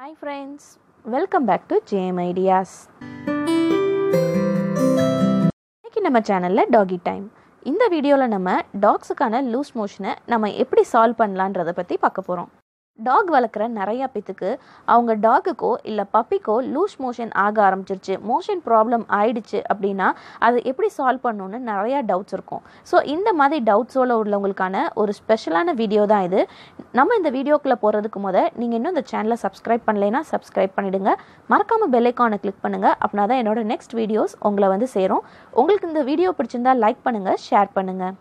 hi friends welcome back to JM ideas இன்னைக்கு நம்ம சேனலில் டாகி டைம் இந்த வீடியோவில் நம்ம டாக்ஸுக்கான லூஸ் மோஷனை நம்ம எப்படி சால்வ் பண்ணலான்றதை பற்றி பார்க்க போகிறோம் டாக் வளர்க்குற நிறையா பேத்துக்கு அவங்க டாக்குக்கோ இல்லை பப்பிக்கோ லூஸ் மோஷன் ஆக ஆரம்பிச்சிருச்சு மோஷன் ப்ராப்ளம் ஆயிடுச்சு அப்படின்னா அது எப்படி சால்வ் பண்ணணும்னு நிறையா டவுட்ஸ் இருக்கும் ஸோ இந்த மாதிரி டவுட்ஸோடு உள்ளவங்களுக்கான ஒரு ஸ்பெஷலான வீடியோ தான் இது நம்ம இந்த வீடியோக்குள்ளே போகிறதுக்கு முத நீங்கள் இன்னும் இந்த சேனலை சப்ஸ்கிரைப் பண்ணலைன்னா சப்ஸ்கிரைப் பண்ணிவிடுங்க மறக்காமல் பெல்லைக்கானை கிளிக் பண்ணுங்கள் அப்படின்னா தான் என்னோடய நெக்ஸ்ட் வீடியோஸ் உங்களை வந்து சேரும் உங்களுக்கு இந்த வீடியோ பிடிச்சிருந்தா லைக் பண்ணுங்கள் ஷேர் பண்ணுங்கள்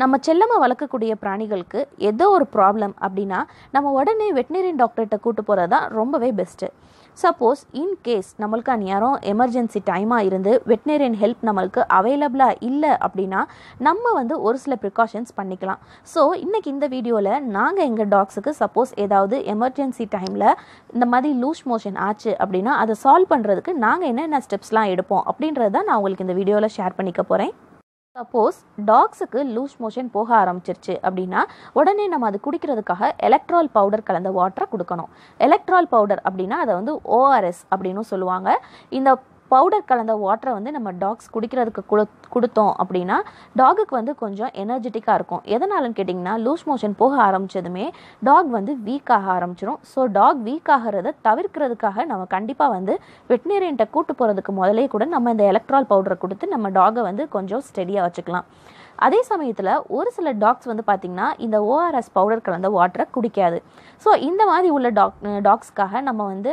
நம்ம செல்லமாக வளர்க்கக்கூடிய பிராணிகளுக்கு ஏதோ ஒரு ப்ராப்ளம் அப்படின்னா நம்ம உடனே வெட்டினரியன் டாக்டர்கிட்ட கூட்டு போகிறது தான் ரொம்பவே பெஸ்ட்டு சப்போஸ் இன்கேஸ் நம்மளுக்கு அந்நேரம் எமர்ஜென்சி டைமாக இருந்து வெட்டினரியன் ஹெல்ப் நம்மளுக்கு அவைலபிளாக இல்லை அப்படின்னா நம்ம வந்து ஒரு சில ப்ரிகாஷன்ஸ் பண்ணிக்கலாம் ஸோ இன்றைக்கி இந்த வீடியோவில் நாங்கள் எங்கள் டாக்ஸுக்கு சப்போஸ் ஏதாவது எமர்ஜென்சி டைமில் இந்த மாதிரி லூஸ் மோஷன் ஆச்சு அப்படின்னா அதை சால்வ் பண்ணுறதுக்கு நாங்கள் என்னென்ன ஸ்டெப்ஸ்லாம் எடுப்போம் அப்படின்றது தான் நான் உங்களுக்கு இந்த வீடியோவில் ஷேர் பண்ணிக்க போகிறேன் சப்போஸ் டாக்ஸுக்கு லூஸ் மோஷன் போக ஆரம்பிச்சிருச்சு அப்படின்னா உடனே நம்ம அது குடிக்கிறதுக்காக எலக்ட்ரால் பவுடர் கலந்த வாட்டரை கொடுக்கணும் எலக்ட்ரால் பவுடர் அப்படின்னா அதை வந்து ஓஆர்எஸ் அப்படின்னு சொல்லுவாங்க இந்த பவுடர் கலந்த வாட்டரை வந்து நம்ம டாக்ஸ் குடிக்கிறதுக்கு கொடுத்தோம் அப்படின்னா டாகுக்கு வந்து கொஞ்சம் எனர்ஜெட்டிக்காக இருக்கும் எதனாலன்னு கேட்டிங்கன்னா லூஸ் மோஷன் போக ஆரம்பித்ததுமே டாக் வந்து வீக் ஆக ஆரம்பிச்சிடும் ஸோ டாக் வீக் ஆகிறத தவிர்க்கிறதுக்காக நம்ம கண்டிப்பாக வந்து வெட்டினரியன்ட்ட கூட்டு போகிறதுக்கு முதலே கூட நம்ம இந்த எலக்ட்ரால் பவுடரை கொடுத்து நம்ம டாகை வந்து கொஞ்சம் ஸ்டெடியாக வச்சுக்கலாம் அதே சமயத்தில் ஒரு சில டாக்ஸ் வந்து பார்த்திங்கன்னா இந்த ஓஆர்எஸ் பவுடர் கலந்த வாட்டரை குடிக்காது ஸோ இந்த மாதிரி உள்ள டாக் டாக்ஸ்க்காக நம்ம வந்து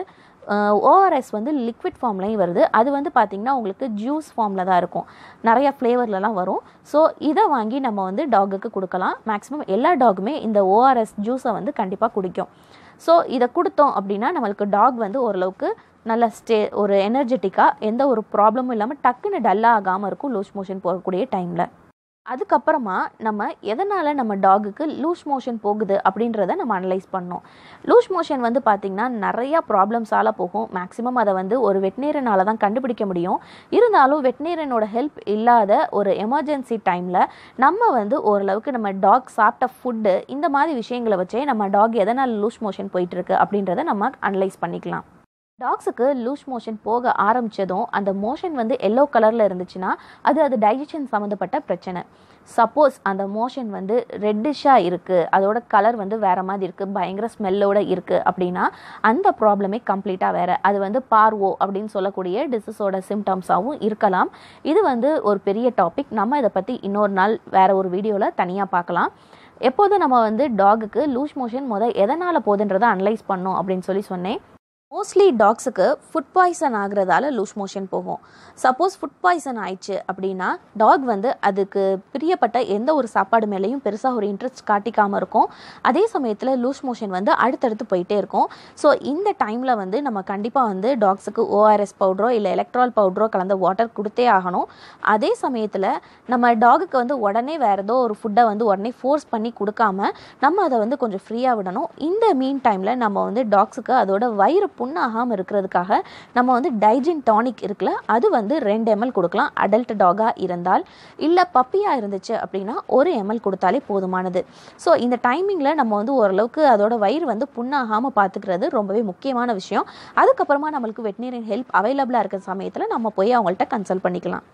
ஓஆர்எஸ் வந்து லிக்விட் ஃபார்ம்லையும் வருது அது வந்து பார்த்திங்கன்னா உங்களுக்கு ஜூஸ் ஃபார்மில் தான் இருக்கும் நிறையா ஃப்ளேவர்லலாம் வரும் ஸோ இதை வாங்கி நம்ம வந்து டாகுக்கு கொடுக்கலாம் மேக்ஸிமம் எல்லா டாகுமே இந்த ஓஆர்எஸ் ஜூஸை வந்து கண்டிப்பாக குடிக்கும் ஸோ இதை கொடுத்தோம் அப்படின்னா நம்மளுக்கு டாக் வந்து ஓரளவுக்கு நல்ல ஸ்டே ஒரு எனர்ஜெட்டிக்காக எந்த ஒரு ப்ராப்ளமும் இல்லாமல் டக்குன்னு டல்லாகாமல் இருக்கும் லூஸ் மோஷன் போகக்கூடிய டைமில் அதுக்கப்புறமா நம்ம எதனால் நம்ம டாகுக்கு லூஸ் மோஷன் போகுது அப்படின்றத நம்ம அனலைஸ் பண்ணோம் லூஸ் மோஷன் வந்து பார்த்திங்கன்னா நிறையா ப்ராப்ளம்ஸால் போகும் மேக்ஸிமம் அதை வந்து ஒரு வெட்னீரனால் தான் கண்டுபிடிக்க முடியும் இருந்தாலும் வெட்னீரனோட ஹெல்ப் இல்லாத ஒரு எமர்ஜென்சி டைமில் நம்ம வந்து ஓரளவுக்கு நம்ம டாக் சாப்பிட்ட ஃபுட்டு இந்த மாதிரி விஷயங்களை வச்சே நம்ம டாக் எதனால் லூஸ் மோஷன் போயிட்டுருக்கு அப்படின்றத நம்ம அனலைஸ் பண்ணிக்கலாம் டாக்ஸுக்கு லூஸ் மோஷன் போக ஆரம்பித்ததும் அந்த மோஷன் வந்து எல்லோ கலரில் இருந்துச்சுன்னா அது அது டைஜஷன் சம்மந்தப்பட்ட பிரச்சனை சப்போஸ் அந்த மோஷன் வந்து ரெட்டிஷாக இருக்குது அதோட கலர் வந்து வேறு மாதிரி இருக்குது பயங்கர ஸ்மெல்லோட இருக்குது அப்படின்னா அந்த ப்ராப்ளமே கம்ப்ளீட்டாக வேறு அது வந்து பார்வோ அப்படின்னு சொல்லக்கூடிய டிசீஸோட சிம்டம்ஸாகவும் இருக்கலாம் இது வந்து ஒரு பெரிய டாபிக் நம்ம இதை பற்றி இன்னொரு நாள் வேறு ஒரு வீடியோவில் தனியாக பார்க்கலாம் எப்போதும் நம்ம வந்து டாகுக்கு லூஸ் மோஷன் முதல் எதனால் போகுதுன்றதை அனலைஸ் பண்ணோம் அப்படின்னு சொல்லி சொன்னேன் மோஸ்ட்லி டாக்ஸுக்கு ஃபுட் பாய்சன் ஆகிறதால லூஸ் மோஷன் போகும் சப்போஸ் ஃபுட் பாய்சன் ஆயிடுச்சு அப்படின்னா டாக் வந்து அதுக்கு பிரியப்பட்ட எந்த ஒரு சாப்பாடு மேலேயும் பெருசாக ஒரு இன்ட்ரெஸ்ட் காட்டிக்காமல் இருக்கும் அதே சமயத்தில் லூஸ் மோஷன் வந்து அடுத்தடுத்து போயிட்டே இருக்கும் ஸோ இந்த டைமில் வந்து நம்ம கண்டிப்பாக வந்து டாக்ஸுக்கு ஓஆர்எஸ் பவுட்ரோ இல்லை எலக்ட்ரால் பவுட்ரோ கலந்த வாட்டர் கொடுத்தே ஆகணும் அதே சமயத்தில் நம்ம டாகுக்கு வந்து உடனே வேறு ஏதோ ஒரு ஃபுட்டை வந்து உடனே ஃபோர்ஸ் பண்ணி கொடுக்காம நம்ம அதை வந்து கொஞ்சம் ஃப்ரீயாக விடணும் இந்த மீன் டைமில் நம்ம வந்து டாக்ஸுக்கு அதோட வயிறு புண்ணாகாமல் இருக்கிறதுக்காக நம்ம வந்து டைஜின் டானிக் இருக்குல்ல அது வந்து ரெண்டு எம்எல் கொடுக்கலாம் அடல்ட் டாகாக இருந்தால் இல்லை பப்பியாக இருந்துச்சு அப்படின்னா ஒரு எம்எல் கொடுத்தாலே போதுமானது ஸோ இந்த டைமிங்கில் நம்ம வந்து ஓரளவுக்கு அதோட வயிறு வந்து புண்ணாகாமல் பார்த்துக்கிறது ரொம்பவே முக்கியமான விஷயம் அதுக்கப்புறமா நம்மளுக்கு வெட்டினரின் ஹெல்ப் அவைலபிளாக இருக்கிற சமயத்தில் நம்ம போய் அவங்கள்ட்ட கன்சல்ட் பண்ணிக்கலாம்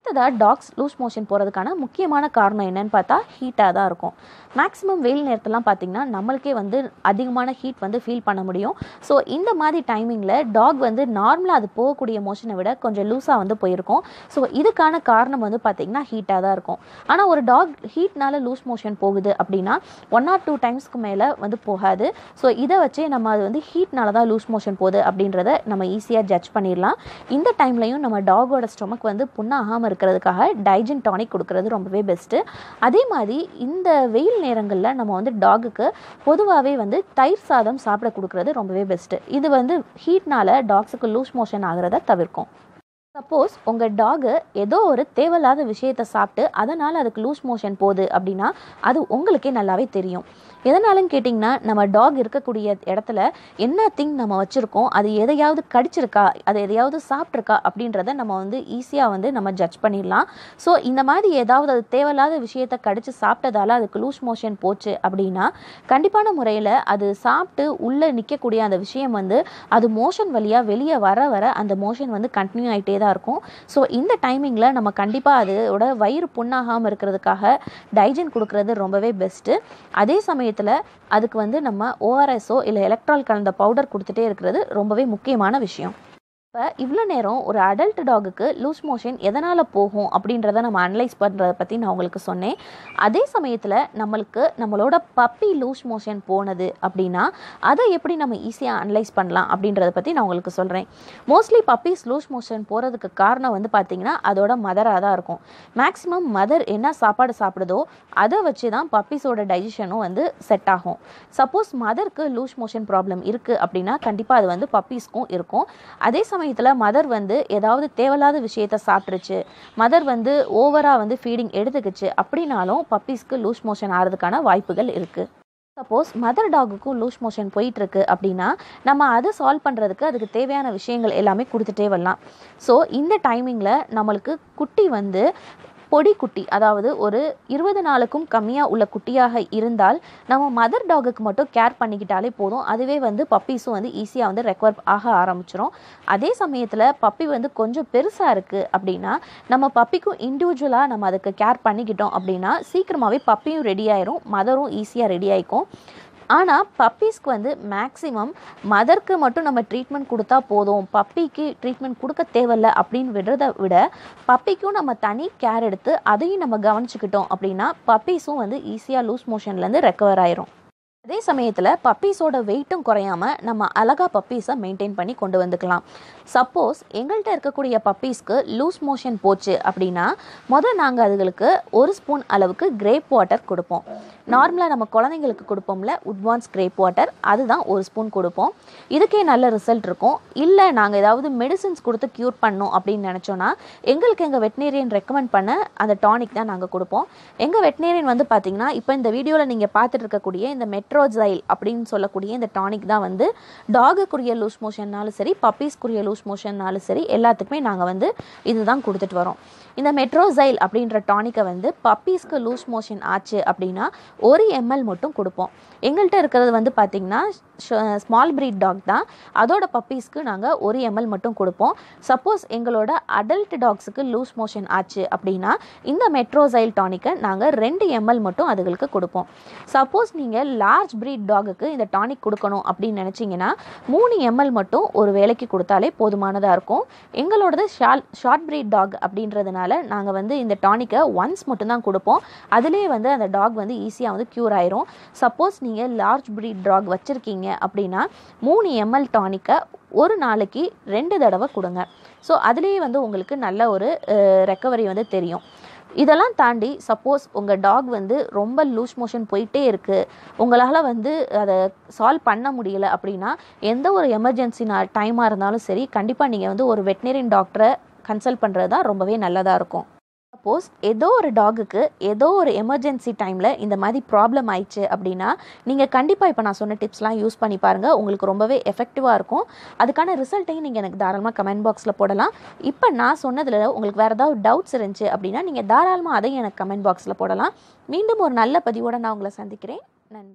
அடுத்ததாக டாக்ஸ் லூஸ் மோஷன் போகிறதுக்கான முக்கியமான காரணம் என்னன்னு பார்த்தா ஹீட்டாக தான் இருக்கும் மேக்ஸிமம் வெயில் நேரத்தெல்லாம் பார்த்திங்கன்னா நம்மளுக்கே வந்து அதிகமான ஹீட் வந்து ஃபீல் பண்ண முடியும் ஸோ இந்த மாதிரி டைமிங்கில் டாக் வந்து நார்மலாக அது போகக்கூடிய மோஷனை விட கொஞ்சம் லூஸாக வந்து போயிருக்கும் ஸோ இதுக்கான காரணம் வந்து பார்த்திங்கன்னா ஹீட்டாக தான் இருக்கும் ஆனால் ஒரு டாக் ஹீட்னால லூஸ் மோஷன் போகுது அப்படின்னா ஒன் ஆர் டூ டைம்ஸ்க்கு மேலே வந்து போகாது ஸோ இதை வச்சு நம்ம அது வந்து ஹீட்னால தான் லூஸ் மோஷன் போகுது அப்படின்றத நம்ம ஈஸியாக ஜட்ஜ் பண்ணிடலாம் இந்த டைம்லையும் நம்ம டாகோட ஸ்டொமக் வந்து புண்ணாகாமல் இருக்கிறதுக்காக டைஜின் டானிக் கொடுக்கறது ரொம்பவே பெஸ்ட்டு அதே மாதிரி இந்த வெயில் நேரங்களில் நம்ம வந்து டாகுக்கு பொதுவாகவே வந்து தயிர் சாதம் சாப்பிட கொடுக்குறது ரொம்பவே பெஸ்ட்டு இது வந்து ஹீட்னால் டாக்ஸுக்கு லூஸ் மோஷன் ஆகிறத தவிர்க்கும் சப்போஸ் உங்கள் டாகு ஏதோ ஒரு தேவையில்லாத விஷயத்த சாப்பிட்டு அதனால் அதுக்கு லூஸ் மோஷன் போகுது அப்படின்னா அது உங்களுக்கே நல்லாவே தெரியும் எதனாலும் கேட்டிங்கன்னா நம்ம டாக் இருக்கக்கூடிய இடத்துல என்ன திங் நம்ம வச்சுருக்கோம் அது எதையாவது கடிச்சிருக்கா அது எதையாவது சாப்பிட்ருக்கா அப்படின்றத நம்ம வந்து ஈஸியாக வந்து நம்ம ஜட்ஜ் பண்ணிடலாம் ஸோ இந்த மாதிரி ஏதாவது அது தேவையில்லாத விஷயத்த கடிச்சு சாப்பிட்டதால அதுக்கு லூஸ் மோஷன் போச்சு அப்படின்னா கண்டிப்பான முறையில் அது சாப்பிட்டு உள்ளே நிற்கக்கூடிய அந்த விஷயம் வந்து அது மோஷன் வழியாக வெளியே வர வர அந்த மோஷன் வந்து கண்டினியூ ஆகிட்டே போயிட்டே தான் இருக்கும் ஸோ இந்த டைமிங்கில் நம்ம கண்டிப்பாக அதோட வயிறு புண்ணாகாமல் இருக்கிறதுக்காக டைஜின் கொடுக்குறது ரொம்பவே பெஸ்ட்டு அதே சமயத்தில் அதுக்கு வந்து நம்ம ஓஆர்எஸோ இல்லை எலக்ட்ரால் கலந்த பவுடர் கொடுத்துட்டே இருக்கிறது ரொம்பவே முக்கியமான விஷயம் இப்போ இவ்வளோ நேரம் ஒரு அடல்ட் டாகுக்கு லூஸ் மோஷன் எதனால் போகும் அப்படின்றத நம்ம அனலைஸ் பண்ணுறத பற்றி நான் உங்களுக்கு சொன்னேன் அதே சமயத்தில் நம்மளுக்கு நம்மளோட பப்பி லூஸ் மோஷன் போனது அப்படின்னா அதை எப்படி நம்ம ஈஸியாக அனலைஸ் பண்ணலாம் அப்படின்றத பற்றி நான் உங்களுக்கு சொல்கிறேன் மோஸ்ட்லி பப்பீஸ் லூஸ் மோஷன் போகிறதுக்கு காரணம் வந்து பார்த்திங்கன்னா அதோட மதராக தான் இருக்கும் மேக்ஸிமம் மதர் என்ன சாப்பாடு சாப்பிடுதோ அதை வச்சு தான் பப்பீஸோட டைஜஷனும் வந்து செட் ஆகும் சப்போஸ் மதருக்கு லூஸ் மோஷன் ப்ராப்ளம் இருக்குது அப்படின்னா கண்டிப்பாக அது வந்து பப்பீஸ்க்கும் இருக்கும் அதே சமயம் சமயத்தில் மதர் வந்து ஏதாவது தேவையில்லாத விஷயத்த சாப்பிட்ருச்சு மதர் வந்து ஓவராக வந்து ஃபீடிங் எடுத்துக்கிச்சு அப்படின்னாலும் பப்பீஸ்க்கு லூஸ் மோஷன் ஆகிறதுக்கான வாய்ப்புகள் இருக்குது சப்போஸ் மதர் டாகுக்கும் லூஸ் மோஷன் போயிட்டுருக்கு அப்படின்னா நம்ம அதை சால்வ் பண்ணுறதுக்கு அதுக்கு தேவையான விஷயங்கள் எல்லாமே கொடுத்துட்டே வரலாம் ஸோ இந்த டைமிங்கில் நம்மளுக்கு குட்டி வந்து பொடி குட்டி அதாவது ஒரு இருபது நாளுக்கும் கம்மியாக உள்ள குட்டியாக இருந்தால் நம்ம மதர் டாகுக்கு மட்டும் கேர் பண்ணிக்கிட்டாலே போதும் அதுவே வந்து பப்பீஸும் வந்து ஈஸியாக வந்து ரெக்வர் ஆக ஆரம்பிச்சிடும் அதே சமயத்தில் பப்பி வந்து கொஞ்சம் பெருசாக இருக்குது அப்படின்னா நம்ம பப்பிக்கும் இண்டிவிஜுவலாக நம்ம அதுக்கு கேர் பண்ணிக்கிட்டோம் அப்படின்னா சீக்கிரமாகவே பப்பியும் ரெடி ஆயிரும் மதரும் ஈஸியாக ரெடி ஆகிக்கும் ஆனால் பப்பீஸ்க்கு வந்து மேக்ஸிமம் மதருக்கு மட்டும் நம்ம ட்ரீட்மெண்ட் கொடுத்தா போதும் பப்பிக்கு ட்ரீட்மெண்ட் கொடுக்க தேவையில்ல அப்படின்னு விடுறத விட பப்பிக்கும் நம்ம தனி கேர் எடுத்து அதையும் நம்ம கவனிச்சுக்கிட்டோம் அப்படின்னா பப்பீஸும் வந்து ஈஸியாக லூஸ் மோஷன்லேருந்து ரெக்கவர் ஆயிரும் அதே சமயத்தில் பப்பீஸோட வெயிட்டும் குறையாமல் நம்ம அழகாக பப்பீஸை மெயின்டைன் பண்ணி கொண்டு வந்துக்கலாம் சப்போஸ் எங்கள்கிட்ட இருக்கக்கூடிய பப்பீஸ்க்கு லூஸ் மோஷன் போச்சு அப்படின்னா முதல் நாங்கள் அதுகளுக்கு ஒரு ஸ்பூன் அளவுக்கு கிரேப் வாட்டர் கொடுப்போம் நார்மலாக நம்ம குழந்தைங்களுக்கு கொடுப்போம்ல உட்வான்ஸ் கிரேப் வாட்டர் அதுதான் ஒரு ஸ்பூன் கொடுப்போம் இதுக்கே நல்ல ரிசல்ட் இருக்கும் இல்லை நாங்கள் ஏதாவது மெடிசின்ஸ் கொடுத்து க்யூர் பண்ணோம் அப்படின்னு நினச்சோன்னா எங்களுக்கு எங்கள் வெட்டினேரியன் ரெக்கமெண்ட் பண்ண அந்த டானிக் தான் நாங்கள் கொடுப்போம் எங்கள் வெட்டினேரியன் வந்து பார்த்தீங்கன்னா இப்போ இந்த வீடியோவில் நீங்கள் பார்த்துட்டு இருக்கக்கூடிய இந்த மெட்ரோ மெட்ரோஜைல் அப்படின்னு சொல்லக்கூடிய இந்த டானிக் தான் வந்து டாகுக்குரிய லூஸ் மோஷன்னாலும் சரி பப்பீஸ்க்குரிய லூஸ் மோஷன்னாலும் சரி எல்லாத்துக்குமே நாங்கள் வந்து இதுதான் கொடுத்துட்டு வரோம் இந்த மெட்ரோசைல் அப்படின்ற டானிக்கை வந்து பப்பீஸ்க்கு லூஸ் மோஷன் ஆச்சு அப்படின்னா ஒரு எம்எல் மட்டும் கொடுப்போம் எங்கள்கிட்ட இருக்கிறது வந்து பார்த்திங்கன்னா ஸ்மால் ப்ரீட் டாக் தான் அதோட பப்பீஸ்க்கு நாங்கள் ஒரு எம்எல் மட்டும் கொடுப்போம் சப்போஸ் எங்களோட அடல்ட் டாக்ஸுக்கு லூஸ் மோஷன் ஆச்சு அப்படின்னா இந்த மெட்ரோசைல் டானிக்கை நாங்கள் ரெண்டு எம்எல் மட்டும் அதுகளுக்கு கொடுப்போம் சப்போஸ் நீங்கள் லா லார்ஜ் ப்ரீட் டாகுக்கு இந்த டானிக் கொடுக்கணும் அப்படின்னு நினச்சிங்கன்னா மூணு எம்எல் மட்டும் ஒரு வேலைக்கு கொடுத்தாலே போதுமானதாக இருக்கும் எங்களோடது ஷால் ஷார்ட் ப்ரீட் டாக் அப்படின்றதுனால நாங்கள் வந்து இந்த டானிக்கை ஒன்ஸ் மட்டும்தான் கொடுப்போம் அதிலே வந்து அந்த டாக் வந்து ஈஸியாக வந்து க்யூர் ஆயிரும் சப்போஸ் நீங்கள் லார்ஜ் ப்ரீட் டாக் வச்சுருக்கீங்க அப்படின்னா மூணு எம்எல் டானிக்கை ஒரு நாளைக்கு ரெண்டு தடவை கொடுங்க ஸோ அதுலேயே வந்து உங்களுக்கு நல்ல ஒரு ரெக்கவரி வந்து தெரியும் இதெல்லாம் தாண்டி சப்போஸ் உங்கள் டாக் வந்து ரொம்ப லூஸ் மோஷன் போயிட்டே இருக்குது உங்களால் வந்து அதை சால்வ் பண்ண முடியலை அப்படின்னா எந்த ஒரு எமர்ஜென்சி நான் டைமாக இருந்தாலும் சரி கண்டிப்பாக நீங்கள் வந்து ஒரு வெட்டினரியின் டாக்டரை கன்சல்ட் பண்ணுறது தான் ரொம்பவே நல்லதாக இருக்கும் சப்போஸ் ஏதோ ஒரு டாகுக்கு ஏதோ ஒரு எமர்ஜென்சி டைமில் இந்த மாதிரி ப்ராப்ளம் ஆயிடுச்சு அப்படின்னா நீங்கள் கண்டிப்பாக இப்போ நான் சொன்ன டிப்ஸ்லாம் யூஸ் பண்ணி பாருங்கள் உங்களுக்கு ரொம்பவே எஃபெக்டிவாக இருக்கும் அதுக்கான ரிசல்ட்டையும் நீங்கள் எனக்கு தாராளமாக கமெண்ட் பாக்ஸில் போடலாம் இப்போ நான் சொன்னதில் உங்களுக்கு வேறு ஏதாவது டவுட்ஸ் இருந்துச்சு அப்படின்னா நீங்கள் தாராளமாக அதையும் எனக்கு கமெண்ட் பாக்ஸில் போடலாம் மீண்டும் ஒரு நல்ல பதிவோடு நான் உங்களை சந்திக்கிறேன் நன்றி